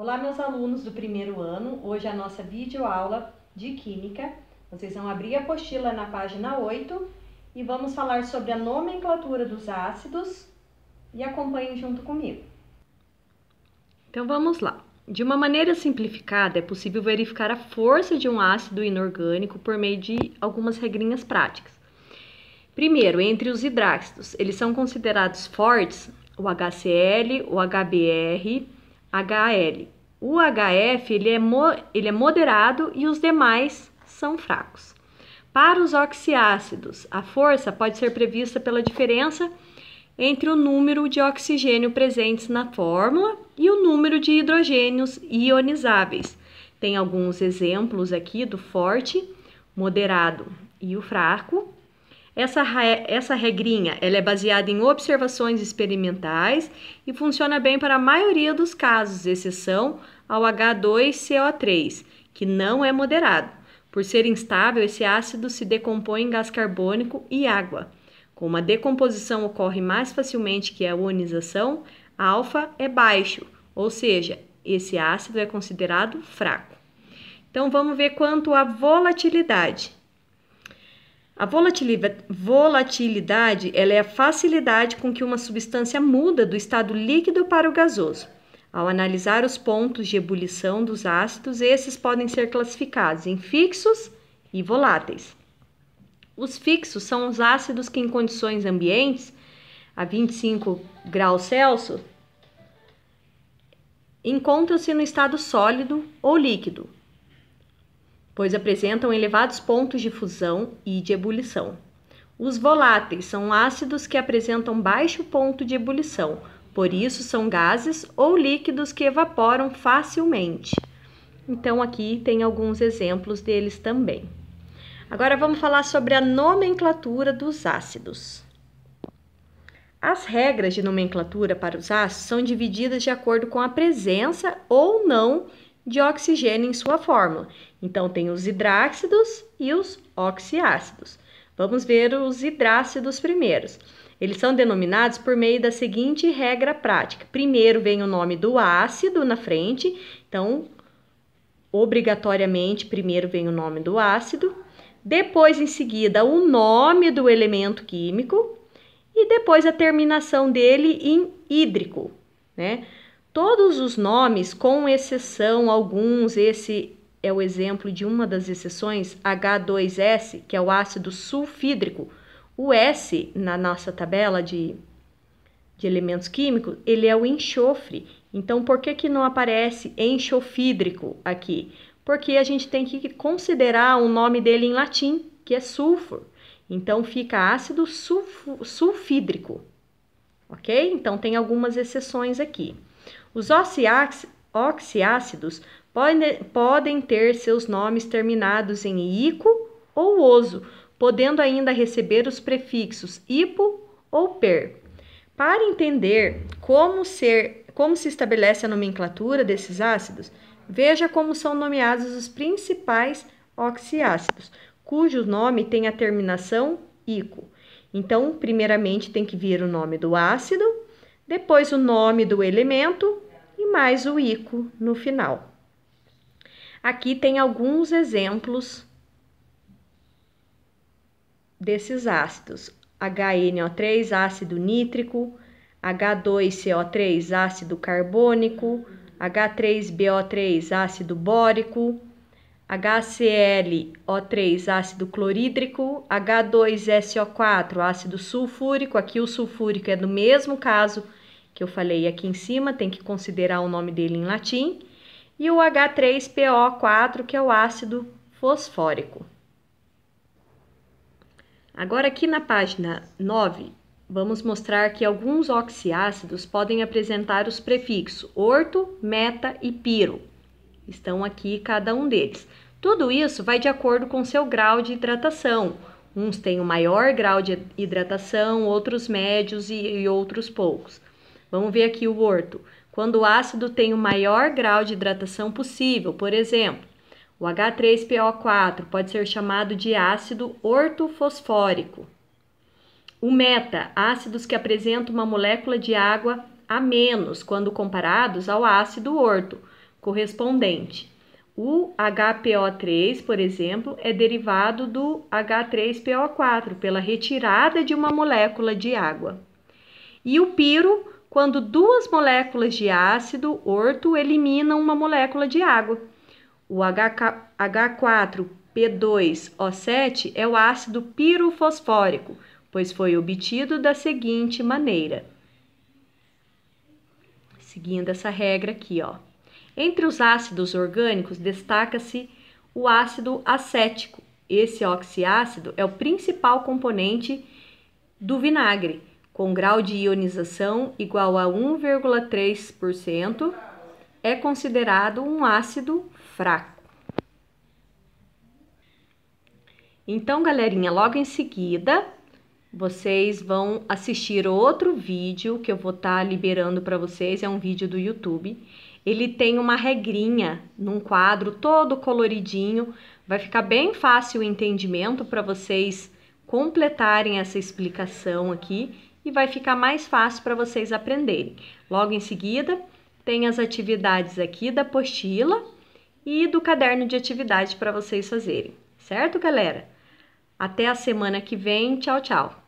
Olá, meus alunos do primeiro ano. Hoje é a nossa videoaula de Química. Vocês vão abrir a apostila na página 8 e vamos falar sobre a nomenclatura dos ácidos e acompanhem junto comigo. Então vamos lá. De uma maneira simplificada, é possível verificar a força de um ácido inorgânico por meio de algumas regrinhas práticas. Primeiro, entre os hidráxidos, eles são considerados fortes o HCl, o HBr, HL. O HF ele é, mo, ele é moderado e os demais são fracos. Para os oxiácidos, a força pode ser prevista pela diferença entre o número de oxigênio presentes na fórmula e o número de hidrogênios ionizáveis. Tem alguns exemplos aqui do forte, moderado e o fraco, essa, essa regrinha ela é baseada em observações experimentais e funciona bem para a maioria dos casos, exceção ao H2CO3, que não é moderado. Por ser instável, esse ácido se decompõe em gás carbônico e água. Como a decomposição ocorre mais facilmente que a ionização, alfa é baixo, ou seja, esse ácido é considerado fraco. Então vamos ver quanto à volatilidade. A volatilidade ela é a facilidade com que uma substância muda do estado líquido para o gasoso. Ao analisar os pontos de ebulição dos ácidos, esses podem ser classificados em fixos e voláteis. Os fixos são os ácidos que, em condições ambientes, a 25 graus Celsius, encontram-se no estado sólido ou líquido, pois apresentam elevados pontos de fusão e de ebulição. Os voláteis são ácidos que apresentam baixo ponto de ebulição, por isso são gases ou líquidos que evaporam facilmente. Então, aqui tem alguns exemplos deles também. Agora vamos falar sobre a nomenclatura dos ácidos. As regras de nomenclatura para os ácidos são divididas de acordo com a presença ou não de oxigênio em sua fórmula. Então, tem os hidrácidos e os oxiácidos. Vamos ver os hidrácidos primeiros. Eles são denominados por meio da seguinte regra prática: primeiro vem o nome do ácido na frente, então, obrigatoriamente, primeiro vem o nome do ácido, depois, em seguida, o nome do elemento químico e depois a terminação dele em hídrico, né? Todos os nomes, com exceção alguns, esse é o exemplo de uma das exceções, H2S, que é o ácido sulfídrico. O S, na nossa tabela de, de elementos químicos, ele é o enxofre. Então, por que, que não aparece enxofídrico aqui? Porque a gente tem que considerar o nome dele em latim, que é sulfur. Então, fica ácido sulfídrico ok? Então, tem algumas exceções aqui. Os oxiácidos podem, ter seus nomes terminados em ico ou oso, podendo ainda receber os prefixos hipo ou per. Para entender como, ser, como se estabelece a nomenclatura desses ácidos, veja como são nomeados os principais oxiácidos, cujo nome tem a terminação ico. Então, primeiramente tem que vir o nome do ácido, depois o nome do elemento e mais o ico no final. Aqui tem alguns exemplos desses ácidos: HNO3, ácido nítrico, H2CO3, ácido carbônico, H3BO3, ácido bórico, HClO3, ácido clorídrico, H2SO4, ácido sulfúrico. Aqui o sulfúrico é do mesmo caso que eu falei aqui em cima, tem que considerar o nome dele em latim. E o H3PO4, que é o ácido fosfórico. Agora aqui na página 9, vamos mostrar que alguns oxiácidos podem apresentar os prefixos orto, meta e piro. Estão aqui cada um deles. Tudo isso vai de acordo com seu grau de hidratação. Uns têm o um maior grau de hidratação, outros médios e, e outros poucos. Vamos ver aqui o orto. Quando o ácido tem o maior grau de hidratação possível, por exemplo, o H3PO4 pode ser chamado de ácido ortofosfórico. O meta, ácidos que apresentam uma molécula de água a menos quando comparados ao ácido orto correspondente. O HPO3, por exemplo, é derivado do H3PO4 pela retirada de uma molécula de água. E o piro, quando duas moléculas de ácido orto eliminam uma molécula de água. O H4P2O7 é o ácido pirofosfórico, pois foi obtido da seguinte maneira. Seguindo essa regra aqui, ó. Entre os ácidos orgânicos destaca-se o ácido acético. Esse oxiácido é o principal componente do vinagre, com grau de ionização igual a 1,3%, é considerado um ácido fraco. Então, galerinha, logo em seguida, vocês vão assistir outro vídeo que eu vou estar tá liberando para vocês, é um vídeo do YouTube ele tem uma regrinha num quadro todo coloridinho, vai ficar bem fácil o entendimento para vocês completarem essa explicação aqui e vai ficar mais fácil para vocês aprenderem. Logo em seguida, tem as atividades aqui da apostila e do caderno de atividade para vocês fazerem, certo, galera? Até a semana que vem. Tchau, tchau.